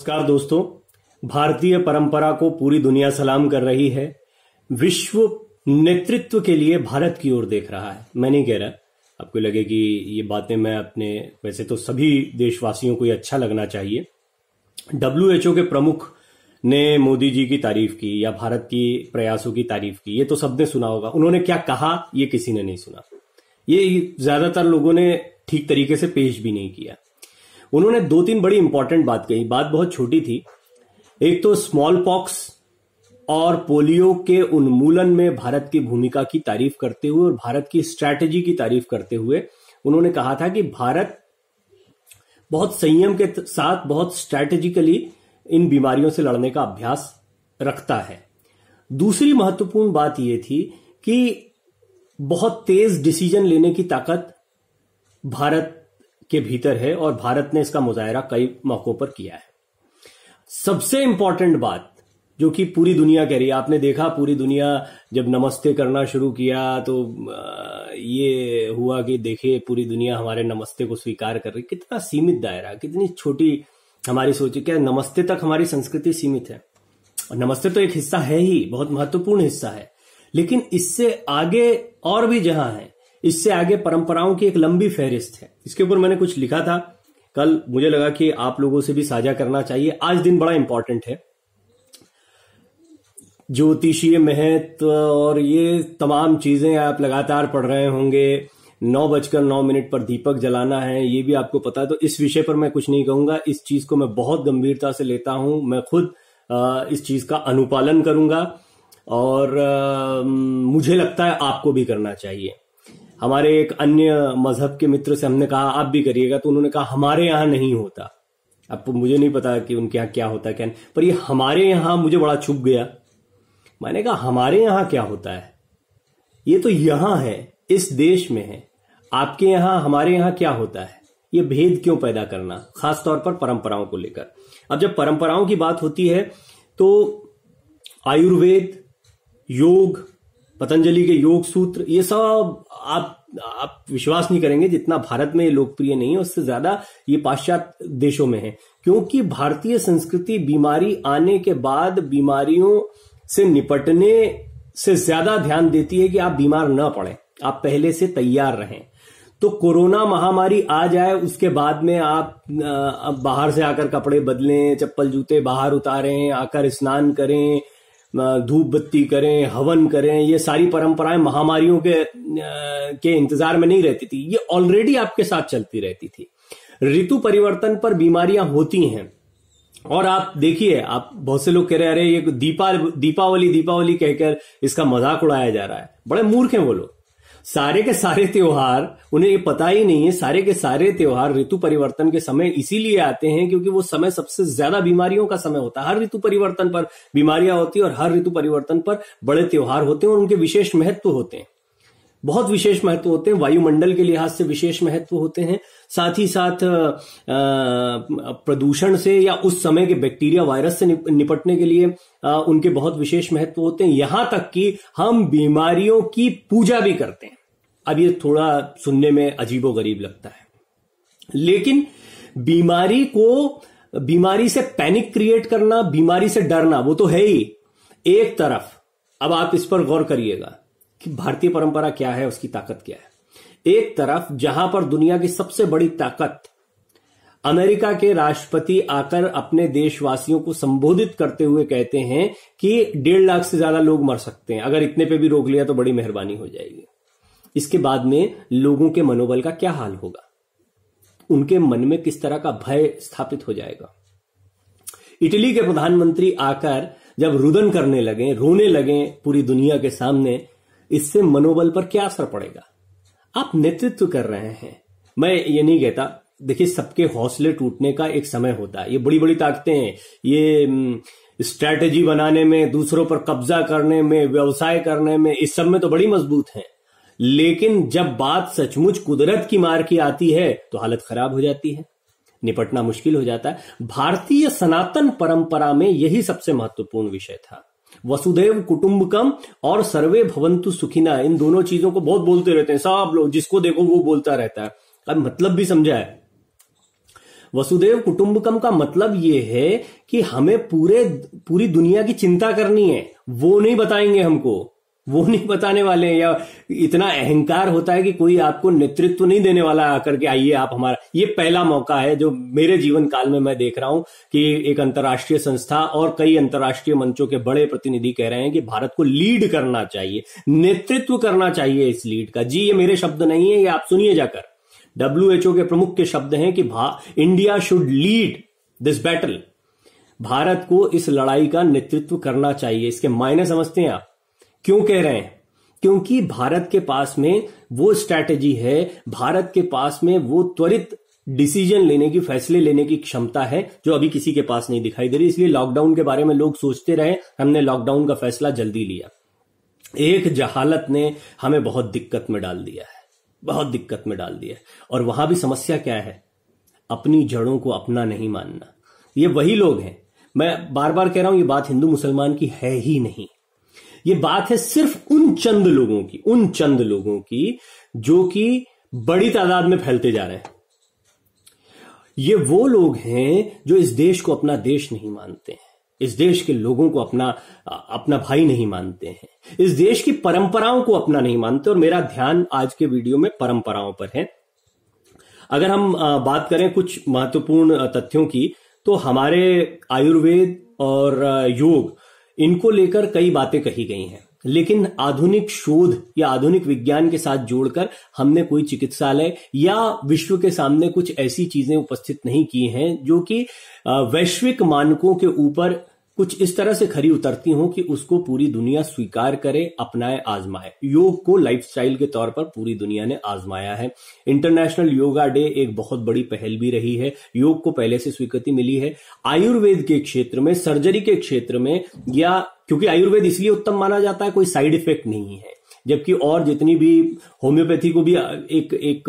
नमस्कार दोस्तों भारतीय परंपरा को पूरी दुनिया सलाम कर रही है विश्व नेतृत्व के लिए भारत की ओर देख रहा है मैं नहीं कह रहा आपको लगे कि ये बातें मैं अपने वैसे तो सभी देशवासियों को ये अच्छा लगना चाहिए डब्ल्यू के प्रमुख ने मोदी जी की तारीफ की या भारत की प्रयासों की तारीफ की ये तो सबने सुना होगा उन्होंने क्या कहा ये किसी ने नहीं सुना ये ज्यादातर लोगों ने ठीक तरीके से पेश भी नहीं किया उन्होंने दो तीन बड़ी इंपॉर्टेंट बात कही बात बहुत छोटी थी एक तो स्मॉल पॉक्स और पोलियो के उन्मूलन में भारत की भूमिका की तारीफ करते हुए और भारत की स्ट्रैटेजी की तारीफ करते हुए उन्होंने कहा था कि भारत बहुत संयम के साथ बहुत स्ट्रैटेजिकली इन बीमारियों से लड़ने का अभ्यास रखता है दूसरी महत्वपूर्ण बात यह थी कि बहुत तेज डिसीजन लेने की ताकत भारत के भीतर है और भारत ने इसका मुजाहरा कई मौकों पर किया है सबसे इंपॉर्टेंट बात जो कि पूरी दुनिया कह रही है आपने देखा पूरी दुनिया जब नमस्ते करना शुरू किया तो ये हुआ कि देखिए पूरी दुनिया हमारे नमस्ते को स्वीकार कर रही कितना सीमित दायरा कितनी छोटी हमारी सोच क्या नमस्ते तक हमारी संस्कृति सीमित है और नमस्ते तो एक हिस्सा है ही बहुत महत्वपूर्ण हिस्सा है लेकिन इससे आगे और भी जहां है इससे आगे परंपराओं की एक लंबी फहरिस्त है इसके ऊपर मैंने कुछ लिखा था कल मुझे लगा कि आप लोगों से भी साझा करना चाहिए आज दिन बड़ा इंपॉर्टेंट है ज्योतिषीय महत्व और ये तमाम चीजें आप लगातार पढ़ रहे होंगे नौ बजकर नौ मिनट पर दीपक जलाना है ये भी आपको पता है तो इस विषय पर मैं कुछ नहीं कहूंगा इस चीज को मैं बहुत गंभीरता से लेता हूं मैं खुद इस चीज का अनुपालन करूंगा और मुझे लगता है आपको भी करना चाहिए हमारे एक अन्य मजहब के मित्र से हमने कहा आप भी करिएगा तो उन्होंने कहा हमारे यहां नहीं होता अब मुझे नहीं पता कि उनके यहां क्या होता है क्या पर ये हमारे यहां मुझे बड़ा छुप गया मैंने कहा हमारे यहां क्या होता है ये तो यहां है इस देश में है आपके यहां हमारे यहां क्या होता है ये भेद क्यों पैदा करना खासतौर पर परंपराओं को लेकर अब जब परंपराओं की बात होती है तो आयुर्वेद योग पतंजलि के योग सूत्र ये सब आप आप विश्वास नहीं करेंगे जितना भारत में ये लोकप्रिय नहीं है उससे ज्यादा ये पाश्चात्य देशों में है क्योंकि भारतीय संस्कृति बीमारी आने के बाद बीमारियों से निपटने से ज्यादा ध्यान देती है कि आप बीमार ना पड़े आप पहले से तैयार रहें तो कोरोना महामारी आ जाए उसके बाद में आप बाहर से आकर कपड़े बदलें चप्पल जूते बाहर उतारें आकर स्नान करें धूप बत्ती करें हवन करें ये सारी परंपराएं महामारियों के के इंतजार में नहीं रहती थी ये ऑलरेडी आपके साथ चलती रहती थी ऋतु परिवर्तन पर बीमारियां होती हैं और आप देखिए आप बहुत से लोग कह रहे अरे ये दीपा दीपावली दीपावली कहकर इसका मजाक उड़ाया जा रहा है बड़े मूर्ख हैं वो लोग सारे के सारे त्योहार उन्हें ये पता ही नहीं है सारे के सारे त्योहार ऋतु परिवर्तन के समय इसीलिए आते हैं क्योंकि वो समय सबसे ज्यादा बीमारियों का समय होता है हर ऋतु परिवर्तन पर बीमारियां होती है और हर ऋतु परिवर्तन पर बड़े त्योहार होते हैं और उनके विशेष महत्व होते हैं बहुत विशेष महत्व होते हैं वायुमंडल के लिहाज से विशेष महत्व होते हैं साथ ही साथ प्रदूषण से या उस समय के बैक्टीरिया वायरस से निपटने के लिए उनके बहुत विशेष महत्व होते हैं यहां तक कि हम बीमारियों की पूजा भी करते हैं अब ये थोड़ा सुनने में अजीबो गरीब लगता है लेकिन बीमारी को बीमारी से पैनिक क्रिएट करना बीमारी से डरना वो तो है ही एक तरफ अब आप इस पर गौर करिएगा कि भारतीय परंपरा क्या है उसकी ताकत क्या है एक तरफ जहां पर दुनिया की सबसे बड़ी ताकत अमेरिका के राष्ट्रपति आकर अपने देशवासियों को संबोधित करते हुए कहते हैं कि डेढ़ लाख से ज्यादा लोग मर सकते हैं अगर इतने पे भी रोक लिया तो बड़ी मेहरबानी हो जाएगी इसके बाद में लोगों के मनोबल का क्या हाल होगा उनके मन में किस तरह का भय स्थापित हो जाएगा इटली के प्रधानमंत्री आकर जब रुदन करने लगे रोने लगे पूरी दुनिया के सामने इससे मनोबल पर क्या असर पड़ेगा आप नेतृत्व कर रहे हैं मैं ये नहीं कहता देखिए सबके हौसले टूटने का एक समय होता है ये बड़ी बड़ी ताकतें हैं ये स्ट्रैटेजी बनाने में दूसरों पर कब्जा करने में व्यवसाय करने में इस सब में तो बड़ी मजबूत हैं लेकिन जब बात सचमुच कुदरत की मार की आती है तो हालत खराब हो जाती है निपटना मुश्किल हो जाता है भारतीय सनातन परंपरा में यही सबसे महत्वपूर्ण विषय था वसुदेव कुटुंबकम और सर्वे भवंतु सुखिना इन दोनों चीजों को बहुत बोलते रहते हैं सब लोग जिसको देखो वो बोलता रहता है अब मतलब भी समझा है वसुदेव कुटुंबकम का मतलब ये है कि हमें पूरे पूरी दुनिया की चिंता करनी है वो नहीं बताएंगे हमको वो नहीं बताने वाले हैं या इतना अहंकार होता है कि कोई आपको नेतृत्व नहीं देने वाला आकर के आइए आप हमारा ये पहला मौका है जो मेरे जीवन काल में मैं देख रहा हूं कि एक अंतर्राष्ट्रीय संस्था और कई अंतर्राष्ट्रीय मंचों के बड़े प्रतिनिधि कह रहे हैं कि भारत को लीड करना चाहिए नेतृत्व करना चाहिए इस लीड का जी ये मेरे शब्द नहीं है ये आप सुनिए जाकर डब्ल्यू के प्रमुख के शब्द हैं कि India should lead this battle Bharat को इस लड़ाई का नेतृत्व करना चाहिए इसके मायने समझते हैं आप क्यों कह रहे हैं क्योंकि भारत के पास में वो स्ट्रैटेजी है भारत के पास में वो त्वरित डिसीजन लेने की फैसले लेने की क्षमता है जो अभी किसी के पास नहीं दिखाई दे रही इसलिए लॉकडाउन के बारे में लोग सोचते रहे हमने लॉकडाउन का फैसला जल्दी लिया एक जहालत ने हमें बहुत दिक्कत में डाल दिया है बहुत दिक्कत में डाल दिया है और वहां भी समस्या क्या है अपनी जड़ों को अपना नहीं मानना ये वही लोग हैं मैं बार बार कह रहा हूं ये बात हिंदू मुसलमान की है ही नहीं ये बात है सिर्फ उन चंद लोगों की उन चंद लोगों की जो कि बड़ी तादाद में फैलते जा रहे हैं ये वो लोग हैं जो इस देश को अपना देश नहीं मानते हैं इस देश के लोगों को अपना अपना भाई नहीं मानते हैं इस देश की परंपराओं को अपना नहीं मानते और मेरा ध्यान आज के वीडियो में परंपराओं पर है अगर हम बात करें कुछ महत्वपूर्ण तथ्यों की तो हमारे आयुर्वेद और योग इनको लेकर कई बातें कही गई हैं लेकिन आधुनिक शोध या आधुनिक विज्ञान के साथ जोड़कर हमने कोई चिकित्सालय या विश्व के सामने कुछ ऐसी चीजें उपस्थित नहीं की हैं जो कि वैश्विक मानकों के ऊपर कुछ इस तरह से खरी उतरती हूं कि उसको पूरी दुनिया स्वीकार करे अपनाए आजमाए योग को लाइफस्टाइल के तौर पर पूरी दुनिया ने आजमाया है इंटरनेशनल योगा डे एक बहुत बड़ी पहल भी रही है योग को पहले से स्वीकृति मिली है आयुर्वेद के क्षेत्र में सर्जरी के क्षेत्र में या क्योंकि आयुर्वेद इसलिए उत्तम माना जाता है कोई साइड इफेक्ट नहीं है जबकि और जितनी भी होम्योपैथी को भी एक एक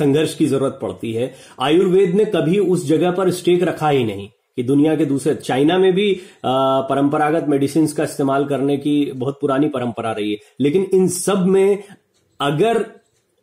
संघर्ष की जरूरत पड़ती है आयुर्वेद ने कभी उस जगह पर स्टेक रखा ही नहीं कि दुनिया के दूसरे चाइना में भी परंपरागत मेडिसिन का इस्तेमाल करने की बहुत पुरानी परंपरा रही है लेकिन इन सब में अगर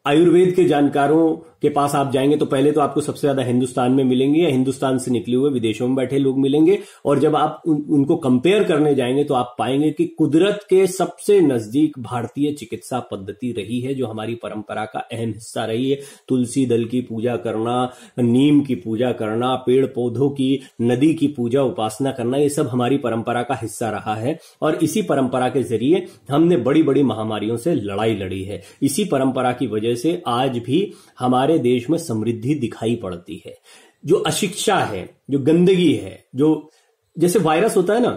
आयुर्वेद के जानकारों के पास आप जाएंगे तो पहले तो आपको सबसे ज्यादा हिंदुस्तान में मिलेंगे या हिंदुस्तान से निकले हुए विदेशों में बैठे लोग मिलेंगे और जब आप उन, उनको कंपेयर करने जाएंगे तो आप पाएंगे कि कुदरत के सबसे नजदीक भारतीय चिकित्सा पद्धति रही है जो हमारी परंपरा का अहम हिस्सा रही है तुलसी दल की पूजा करना नीम की पूजा करना पेड़ पौधों की नदी की पूजा उपासना करना ये सब हमारी परंपरा का हिस्सा रहा है और इसी परंपरा के जरिए हमने बड़ी बड़ी महामारियों से लड़ाई लड़ी है इसी परंपरा की वजह से आज भी हमारे हमारे देश में समृद्धि दिखाई पड़ती है जो अशिक्षा है जो गंदगी है जो जैसे वायरस होता है ना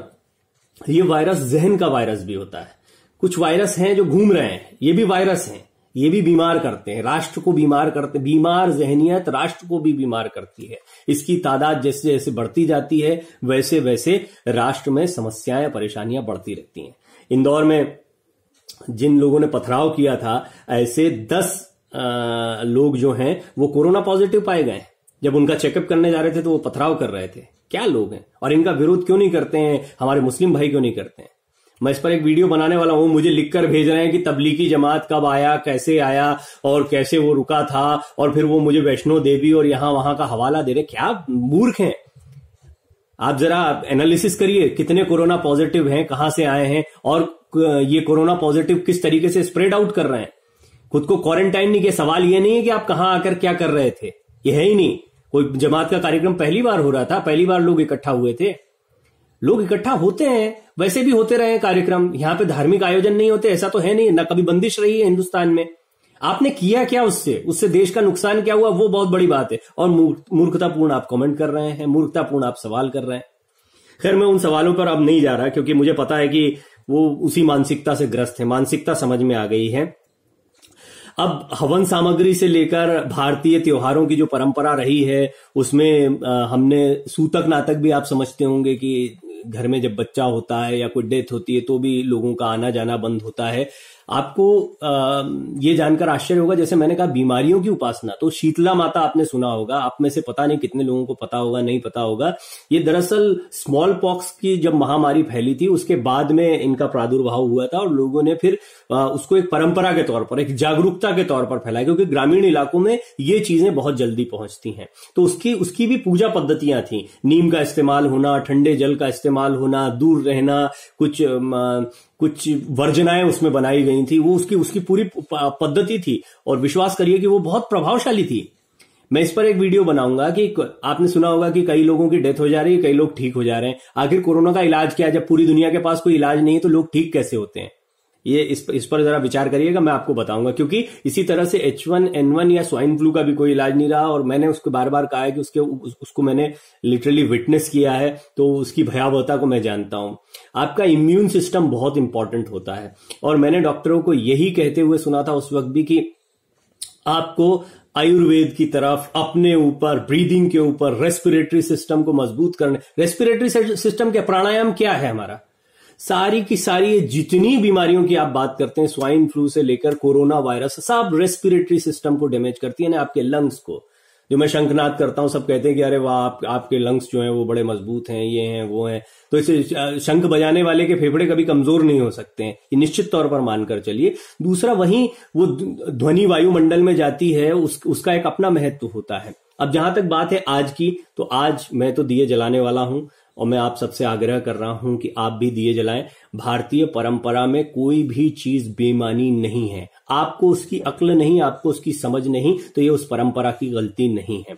ये वायरस जहन का वायरस भी होता है कुछ वायरस हैं जो घूम रहे हैं ये भी वायरस हैं ये भी बीमार करते हैं राष्ट्र को बीमार करते बीमार जहनियत राष्ट्र को भी बीमार करती है इसकी तादाद जैसे जैसे बढ़ती जाती है वैसे वैसे राष्ट्र में समस्याएं परेशानियां बढ़ती रहती हैं इंदौर में जिन लोगों ने पथराव किया था ऐसे दस लोग जो हैं वो कोरोना पॉजिटिव पाए गए जब उनका चेकअप करने जा रहे थे तो वो पथराव कर रहे थे क्या लोग हैं और इनका विरोध क्यों नहीं करते हैं हमारे मुस्लिम भाई क्यों नहीं करते हैं मैं इस पर एक वीडियो बनाने वाला हूं मुझे लिखकर भेज रहे हैं कि तबलीगी जमात कब आया कैसे आया और कैसे वो रुका था और फिर वो मुझे वैष्णो देवी और यहां वहां का हवाला दे रहे क्या मूर्ख हैं आप जरा एनालिसिस करिए कितने कोरोना पॉजिटिव हैं कहां से आए हैं और ये कोरोना पॉजिटिव किस तरीके से स्प्रेड आउट कर रहे हैं खुद को क्वारंटाइन नहीं किया सवाल ये नहीं है कि आप कहाँ आकर क्या कर रहे थे ये है ही नहीं कोई जमात का कार्यक्रम पहली बार हो रहा था पहली बार लोग इकट्ठा हुए थे लोग इकट्ठा होते हैं वैसे भी होते रहे कार्यक्रम यहां पे धार्मिक आयोजन नहीं होते ऐसा तो है नहीं ना कभी बंदिश रही है हिंदुस्तान में आपने किया क्या उससे उससे देश का नुकसान क्या हुआ वो बहुत बड़ी बात है और मूर्खतापूर्ण आप कमेंट कर रहे हैं मूर्खतापूर्ण आप सवाल कर रहे हैं खैर मैं उन सवालों पर अब नहीं जा रहा क्योंकि मुझे पता है कि वो उसी मानसिकता से ग्रस्त है मानसिकता समझ में आ गई है अब हवन सामग्री से लेकर भारतीय त्योहारों की जो परंपरा रही है उसमें हमने सूतक नाटक भी आप समझते होंगे कि घर में जब बच्चा होता है या कोई डेथ होती है तो भी लोगों का आना जाना बंद होता है आपको ये जानकर आश्चर्य होगा जैसे मैंने कहा बीमारियों की उपासना तो शीतला माता आपने सुना होगा आप में से पता नहीं कितने लोगों को पता होगा नहीं पता होगा ये दरअसल स्मॉल पॉक्स की जब महामारी फैली थी उसके बाद में इनका प्रादुर्भाव हुआ था और लोगों ने फिर उसको एक परंपरा के तौर पर एक जागरूकता के तौर पर फैलाया क्योंकि ग्रामीण इलाकों में ये चीजें बहुत जल्दी पहुंचती हैं तो उसकी उसकी भी पूजा पद्धतियां थी नीम का इस्तेमाल होना ठंडे जल का इस्तेमाल होना दूर रहना कुछ कुछ वर्जनाएं उसमें बनाई गई थी वो उसकी उसकी पूरी पद्धति थी और विश्वास करिए कि वो बहुत प्रभावशाली थी मैं इस पर एक वीडियो बनाऊंगा कि आपने सुना होगा कि कई लोगों की डेथ हो जा रही है कई लोग ठीक हो जा रहे हैं आखिर कोरोना का इलाज क्या है जब पूरी दुनिया के पास कोई इलाज नहीं है तो लोग ठीक कैसे होते हैं ये इस इस पर जरा विचार करिएगा मैं आपको बताऊंगा क्योंकि इसी तरह से एच वन एन वन या स्वाइन फ्लू का भी कोई इलाज नहीं रहा और मैंने उसको बार बार कहा है कि उसके उस, उसको मैंने लिटरली विटनेस किया है तो उसकी भयावहता को मैं जानता हूं आपका इम्यून सिस्टम बहुत इंपॉर्टेंट होता है और मैंने डॉक्टरों को यही कहते हुए सुना था उस वक्त भी कि आपको आयुर्वेद की तरफ अपने ऊपर ब्रीदिंग के ऊपर रेस्पिरेटरी सिस्टम को मजबूत करने रेस्पिरेटरी सिस्टम के प्राणायाम क्या है हमारा सारी की सारी जितनी बीमारियों की आप बात करते हैं स्वाइन फ्लू से लेकर कोरोना वायरस सब रेस्पिरेटरी सिस्टम को डैमेज करती है ना आपके लंग्स को जो मैं शंखनाद करता हूं सब कहते हैं कि अरे वाह आप, आपके लंग्स जो हैं वो बड़े मजबूत हैं ये हैं वो हैं तो इसे शंख बजाने वाले के फेफड़े कभी कमजोर नहीं हो सकते हैं ये निश्चित तौर पर मानकर चलिए दूसरा वहीं वो ध्वनि वायुमंडल में जाती है उस, उसका एक अपना महत्व होता है अब जहां तक बात है आज की तो आज मैं तो दिए जलाने वाला हूं और मैं आप सबसे आग्रह कर रहा हूं कि आप भी दिए जलाएं भारतीय परंपरा में कोई भी चीज बेमानी नहीं है आपको उसकी अक्ल नहीं आपको उसकी समझ नहीं तो ये उस परंपरा की गलती नहीं है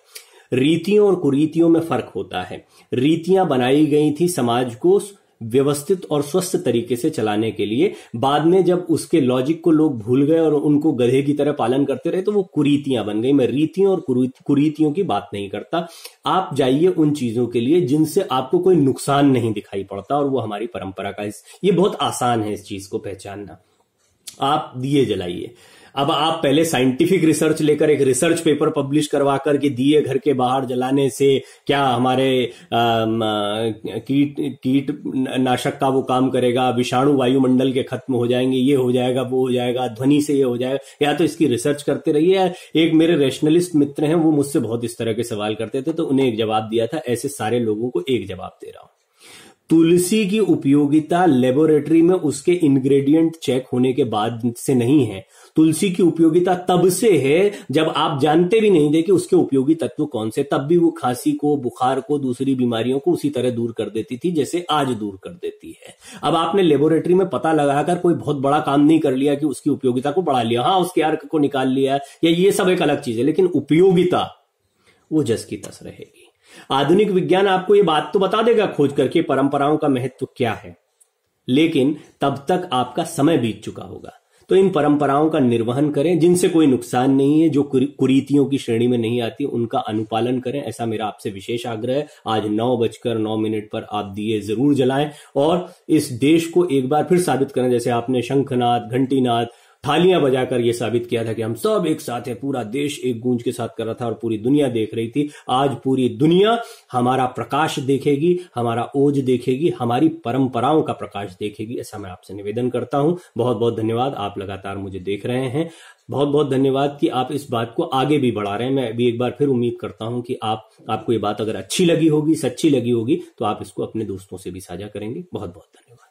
रीतियों और कुरीतियों में फर्क होता है रीतियां बनाई गई थी समाज को व्यवस्थित और स्वस्थ तरीके से चलाने के लिए बाद में जब उसके लॉजिक को लोग भूल गए और उनको गधे की तरह पालन करते रहे तो वो कुरीतियां बन गई मैं रीतियों और कुरीतियों की बात नहीं करता आप जाइए उन चीजों के लिए जिनसे आपको कोई नुकसान नहीं दिखाई पड़ता और वो हमारी परंपरा का इस ये बहुत आसान है इस चीज को पहचानना आप दिए जलाइए अब आप पहले साइंटिफिक रिसर्च लेकर एक रिसर्च पेपर पब्लिश करवा करके दिए घर के बाहर जलाने से क्या हमारे कीट कीट नाशक का वो काम करेगा विषाणु वायुमंडल के खत्म हो जाएंगे ये हो जाएगा वो हो जाएगा ध्वनि से ये हो जाएगा या तो इसकी रिसर्च करते रहिए एक मेरे रेशनलिस्ट मित्र हैं वो मुझसे बहुत इस तरह के सवाल करते थे तो उन्हें एक जवाब दिया था ऐसे सारे लोगों को एक जवाब दे रहा हूं तुलसी की उपयोगिता लेबोरेटरी में उसके इंग्रेडिएंट चेक होने के बाद से नहीं है तुलसी की उपयोगिता तब से है जब आप जानते भी नहीं थे कि उसके उपयोगी तत्व कौन से तब भी वो खांसी को बुखार को दूसरी बीमारियों को उसी तरह दूर कर देती थी जैसे आज दूर कर देती है अब आपने लेबोरेटरी में पता लगाकर कोई बहुत बड़ा काम नहीं कर लिया कि उसकी उपयोगिता को बढ़ा लिया हाँ उसके अर्क को निकाल लिया या ये सब एक अलग चीज है लेकिन उपयोगिता वो जस की तस रहेगी आधुनिक विज्ञान आपको ये बात तो बता देगा खोज करके परंपराओं का महत्व क्या है लेकिन तब तक आपका समय बीत चुका होगा तो इन परंपराओं का निर्वहन करें जिनसे कोई नुकसान नहीं है जो कुरीतियों की श्रेणी में नहीं आती उनका अनुपालन करें ऐसा मेरा आपसे विशेष आग्रह है आज नौ बजकर नौ मिनट पर आप दिए जरूर जलाएं और इस देश को एक बार फिर साबित करें जैसे आपने शंखनाथ घंटीनाथ थालियां बजाकर यह साबित किया था कि हम सब एक साथ हैं पूरा देश एक गूंज के साथ कर रहा था और पूरी दुनिया देख रही थी आज पूरी दुनिया हमारा प्रकाश देखेगी हमारा ओज देखेगी हमारी परंपराओं का प्रकाश देखेगी ऐसा मैं आपसे निवेदन करता हूं बहुत बहुत धन्यवाद आप लगातार मुझे देख रहे हैं बहुत बहुत धन्यवाद कि आप इस बात को आगे भी बढ़ा रहे हैं मैं अभी एक बार फिर उम्मीद करता हूं कि आप आपको ये बात अगर अच्छी लगी होगी सच्ची लगी होगी तो आप इसको अपने दोस्तों से भी साझा करेंगे बहुत बहुत धन्यवाद